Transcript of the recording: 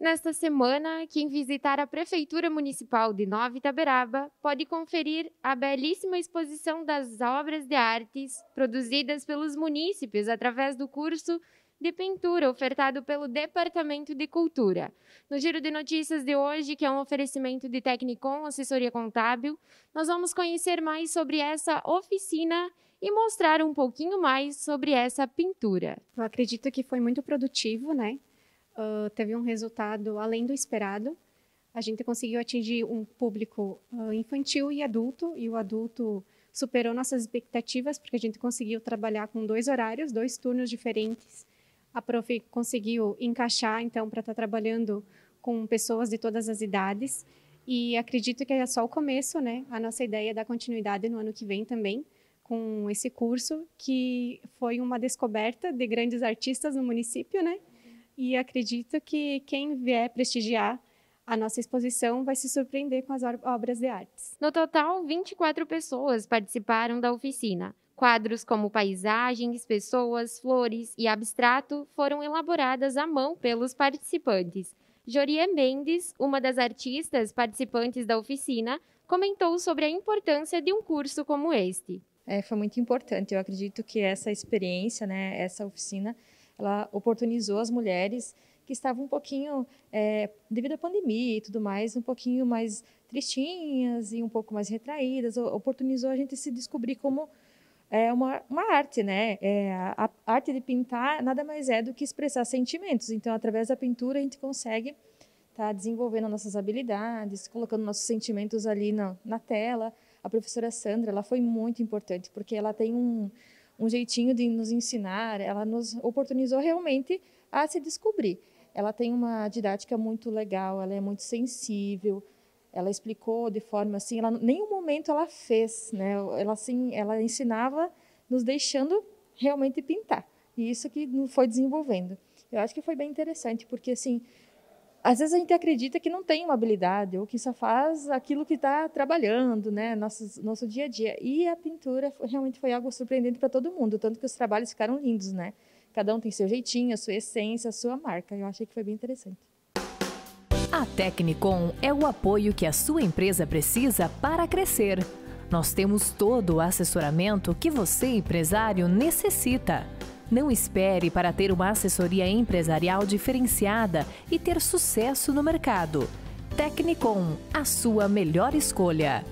Nesta semana, quem visitar a Prefeitura Municipal de Nova Itaberaba pode conferir a belíssima exposição das obras de artes produzidas pelos munícipes através do curso de pintura ofertado pelo Departamento de Cultura. No giro de notícias de hoje, que é um oferecimento de Tecnicom Assessoria Contábil, nós vamos conhecer mais sobre essa oficina e mostrar um pouquinho mais sobre essa pintura. Eu acredito que foi muito produtivo, né? uh, teve um resultado além do esperado. A gente conseguiu atingir um público uh, infantil e adulto, e o adulto superou nossas expectativas, porque a gente conseguiu trabalhar com dois horários, dois turnos diferentes. A prof conseguiu encaixar, então, para estar tá trabalhando com pessoas de todas as idades. E acredito que é só o começo, né? A nossa ideia é dar continuidade no ano que vem também com esse curso, que foi uma descoberta de grandes artistas no município, né? e acredito que quem vier prestigiar a nossa exposição vai se surpreender com as obras de artes. No total, 24 pessoas participaram da oficina. Quadros como paisagens, pessoas, flores e abstrato foram elaboradas à mão pelos participantes. Joria Mendes, uma das artistas participantes da oficina, comentou sobre a importância de um curso como este. É, foi muito importante. Eu acredito que essa experiência, né, essa oficina, ela oportunizou as mulheres que estavam um pouquinho, é, devido à pandemia e tudo mais, um pouquinho mais tristinhas e um pouco mais retraídas, oportunizou a gente se descobrir como é uma, uma arte, né? É, a, arte de pintar nada mais é do que expressar sentimentos. Então, através da pintura, a gente consegue estar tá desenvolvendo nossas habilidades, colocando nossos sentimentos ali na, na tela. A professora Sandra, ela foi muito importante, porque ela tem um, um jeitinho de nos ensinar, ela nos oportunizou realmente a se descobrir. Ela tem uma didática muito legal, ela é muito sensível, ela explicou de forma assim, ela nenhum momento ela fez, né? Ela assim, ela ensinava nos deixando realmente pintar. E isso que foi desenvolvendo. Eu acho que foi bem interessante, porque assim, às vezes a gente acredita que não tem uma habilidade ou que só faz aquilo que está trabalhando, né, nosso, nosso dia a dia. E a pintura realmente foi algo surpreendente para todo mundo, tanto que os trabalhos ficaram lindos, né? Cada um tem seu jeitinho, a sua essência, a sua marca. Eu achei que foi bem interessante. A Tecnicom é o apoio que a sua empresa precisa para crescer. Nós temos todo o assessoramento que você, empresário, necessita não espere para ter uma assessoria empresarial diferenciada e ter sucesso no mercado. Tecnicom, a sua melhor escolha.